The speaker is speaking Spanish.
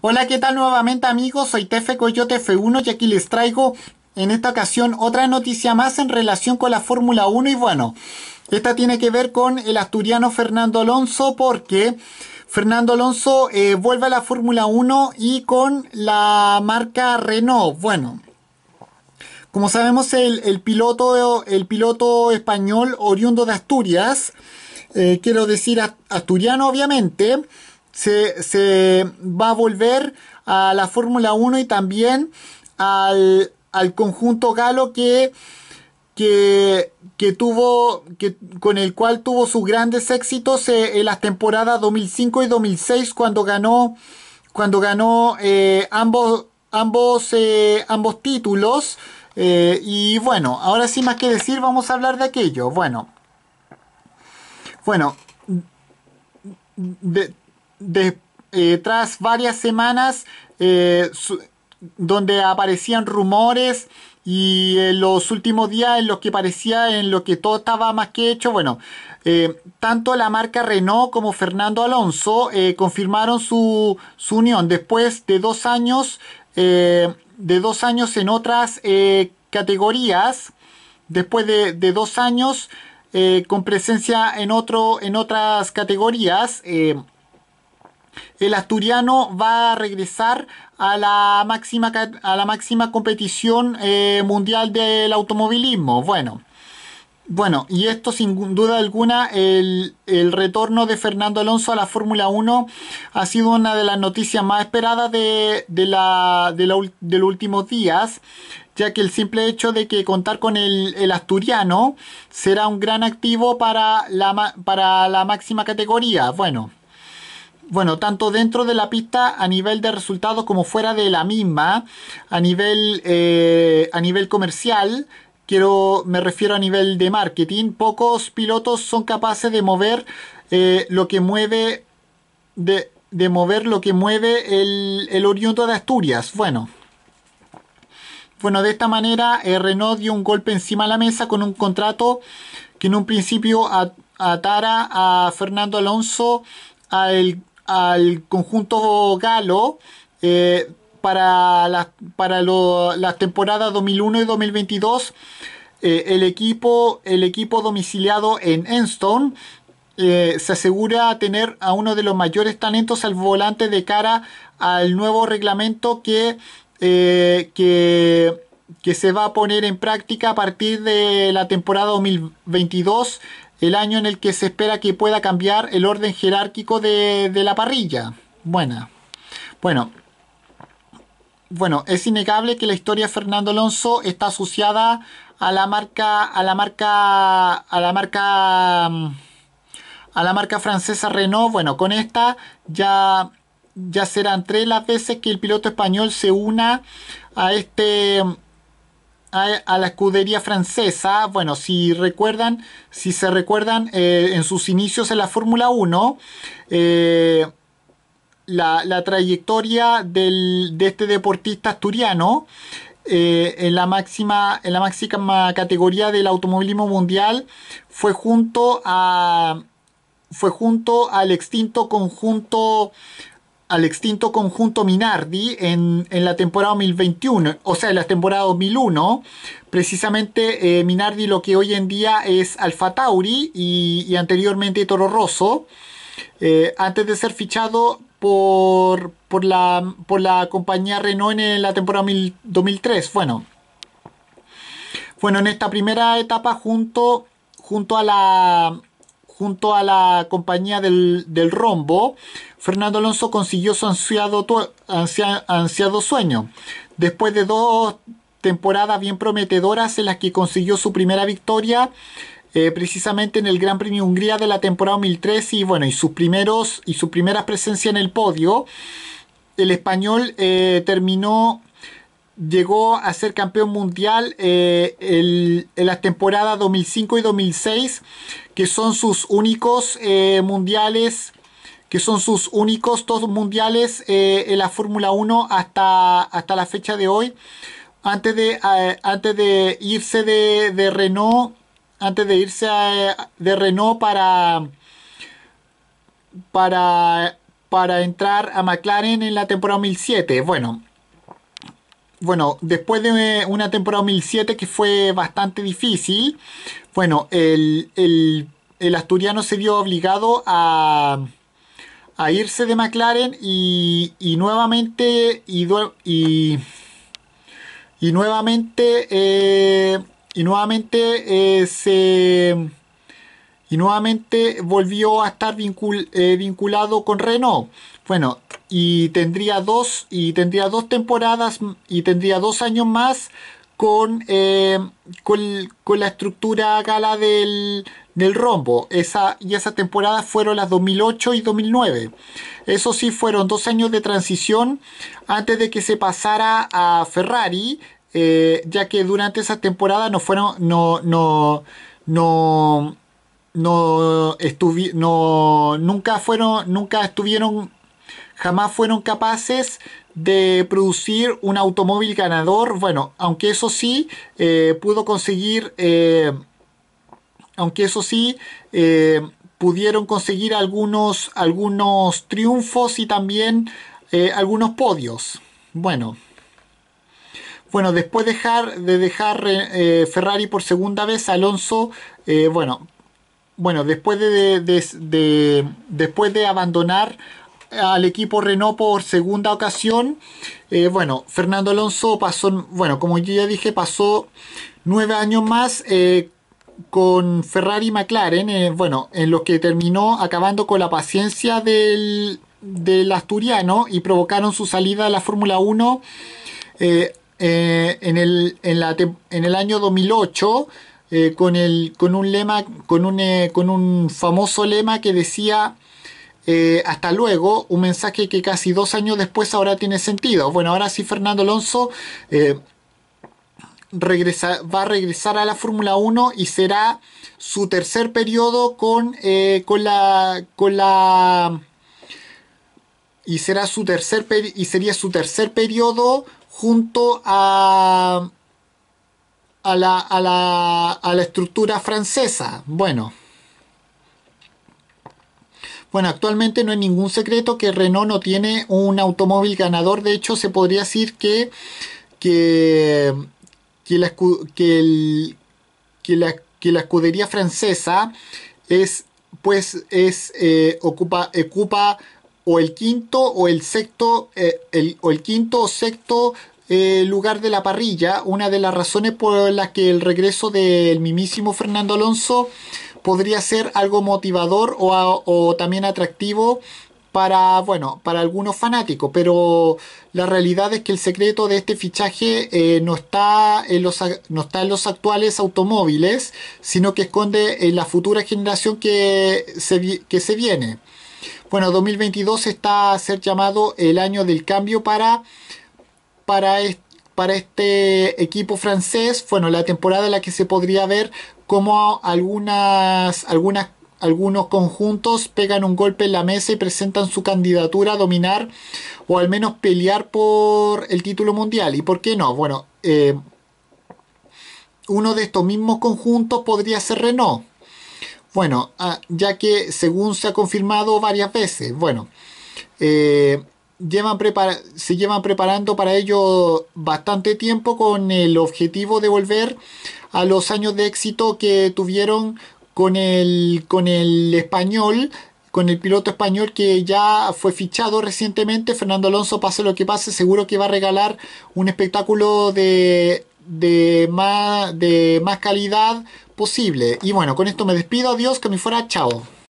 Hola, ¿qué tal nuevamente amigos? Soy Tefe Coyote F1 y aquí les traigo en esta ocasión otra noticia más en relación con la Fórmula 1 y bueno, esta tiene que ver con el asturiano Fernando Alonso porque Fernando Alonso eh, vuelve a la Fórmula 1 y con la marca Renault. Bueno, como sabemos el, piloto, el piloto español oriundo de Asturias, eh, quiero decir asturiano obviamente, se, va a volver a la Fórmula 1 y también al, conjunto galo que, que, tuvo, que, con el cual tuvo sus grandes éxitos eh, en las temporadas 2005 y 2006 cuando ganó, cuando ganó eh, ambos, ambos, eh, ambos títulos. y bueno, ahora sí más que decir, vamos a hablar de aquello. Bueno, bueno, de, eh, tras varias semanas eh, donde aparecían rumores y en eh, los últimos días en los que parecía en lo que todo estaba más que hecho, bueno, tanto la marca Renault como Fernando Alonso confirmaron su, su, unión después de dos años, de dos años en otras categorías, después de, de dos años con presencia en, otro, en otras categorías el asturiano va a regresar a la máxima, a la máxima competición eh, mundial del automovilismo. Bueno, bueno, y esto sin duda alguna, el, retorno de Fernando Alonso a la Fórmula 1 ha sido una de las noticias más esperadas de, los últimos días, ya que el simple hecho de que contar con el, asturiano será un gran activo para la, para la máxima categoría. Bueno, bueno, tanto dentro de la pista a nivel de resultados como fuera de la misma, a nivel, eh, a nivel comercial, quiero, me refiero a nivel de marketing, pocos pilotos son capaces de mover eh, lo que mueve, de, mover lo que mueve el, el oriundo de Asturias. Bueno. Bueno, de esta manera eh, Renault dio un golpe encima de la mesa con un contrato que en un principio atara a Fernando Alonso al al conjunto galo eh, para, las, para temporadas 2001 y 2022. Eh, el, equipo, el equipo domiciliado en Enstone eh, se asegura tener a uno de los mayores talentos al volante de cara al nuevo reglamento que, que, que se va a poner en práctica a partir de la temporada 2022 el año en el que se espera que pueda cambiar el orden jerárquico de, la parrilla. Buena. Bueno, bueno, es innegable que la historia de Fernando Alonso está asociada a la marca, a la marca, a la marca, a la marca francesa Renault. Bueno, con esta ya, ya serán tres las veces que el piloto español se una a este a, la escudería francesa. Bueno, si recuerdan, si se recuerdan eh, en sus inicios en la Fórmula 1, eh, la, trayectoria de este deportista asturiano eh, en, la máxima, en la máxima categoría del automovilismo mundial fue junto a fue junto al extinto conjunto al extinto conjunto Minardi en, la temporada 2021, o sea, en la temporada 2001. Precisamente eh, Minardi lo que hoy en día es Alfa Tauri y, anteriormente Toro Rosso. Eh, antes de ser fichado por, la, por la compañía Renault en la temporada 2003. Bueno, bueno, en esta primera etapa junto, junto, a, la, junto a la compañía del, del Rombo, Fernando Alonso consiguió su ansiado, sueño. Después de dos temporadas bien prometedoras en las que consiguió su primera victoria, eh, precisamente en el Gran Premio Hungría de la temporada 2003 y bueno, y sus primeros y su primera presencia en el podio, el español eh, terminó llegó a ser campeón mundial eh, en las temporadas 2005 y 2006, que son sus únicos mundiales que son sus únicos dos mundiales eh, en la Fórmula 1 hasta, hasta la fecha de hoy. Antes de, eh, antes de irse de, Renault, antes de irse de Renault para, para, para entrar a McLaren en la temporada 2007. Bueno, bueno, después de una temporada 2007 que fue bastante difícil, bueno, el asturiano se vio obligado a a irse de McLaren y, y nuevamente y, y, y nuevamente eh, y nuevamente eh, se y nuevamente volvió a estar vincul, eh, vinculado con Renault bueno y tendría dos y tendría dos temporadas y tendría dos años más con, con, con la estructura gala del, del rombo. Esa, y esa temporada fueron las 2008 y 2009. Eso sí, fueron dos años de transición antes de que se pasara a Ferrari, eh, ya que durante esa temporada no fueron, no, no, no, no, no nunca fueron, nunca estuvieron, jamás fueron capaces de producir un automóvil ganador. Bueno, aunque eso sí, eh, pudo conseguir eh, aunque eso sí, eh, pudieron conseguir algunos, algunos triunfos y también eh, algunos podios. Bueno. Bueno, después de dejar eh, Ferrari por segunda vez, Alonso, bueno, bueno, después de, después de abandonar al equipo Renault por segunda ocasión. bueno, Fernando Alonso pasó, bueno, como ya dije, pasó nueve años más con Ferrari y McLaren, eh, bueno, en los que terminó acabando con la paciencia del, asturiano y provocaron su salida a la Fórmula 1 eh, eh, en, el, en, el año 2008 con, el, con un lema, con con un famoso lema que decía hasta luego, un mensaje que casi dos años después ahora tiene sentido. Bueno, ahora sí Fernando Alonso regresa, va a regresar a la Fórmula 1 y será su tercer periodo con, eh, con la... Con la y será su tercer y sería su tercer periodo junto a a la, a la, a la estructura francesa. Bueno. Bueno, actualmente no hay ningún secreto que Renault no tiene un automóvil ganador. De hecho, se podría decir que, que que la, que la, escudería francesa es pues es eh, ocupa ocupa o el quinto o el sexto eh, el, quinto o sexto eh, lugar de la parrilla una de las razones por las que el regreso del mimísimo Fernando Alonso podría ser algo motivador o, o también atractivo para, bueno, para algunos fanáticos, pero la realidad es que el secreto de este fichaje eh, no, está en los, no está los actuales automóviles, sino que esconde en la futura generación que se, que se viene. Bueno, 2022 está a ser llamado el año del cambio para, para, para este equipo francés. Bueno, la temporada en la que se podría ver cómo algunas, algunas algunos conjuntos pegan un golpe en la mesa y presentan su candidatura a dominar o al menos pelear por el título mundial. ¿Y por qué no? Bueno, eh, uno de estos mismos conjuntos podría ser Renault. Bueno, ah, ya que según se ha confirmado varias veces, bueno, eh, se llevan preparando para ello bastante tiempo con el objetivo de volver a los años de éxito que tuvieron con el, con el español con el piloto español que ya fue fichado recientemente, Fernando Alonso, pase lo que pase, seguro que va a regalar un espectáculo de, más, de más calidad posible. Y bueno, con esto me despido, adiós, que me fuera, chao.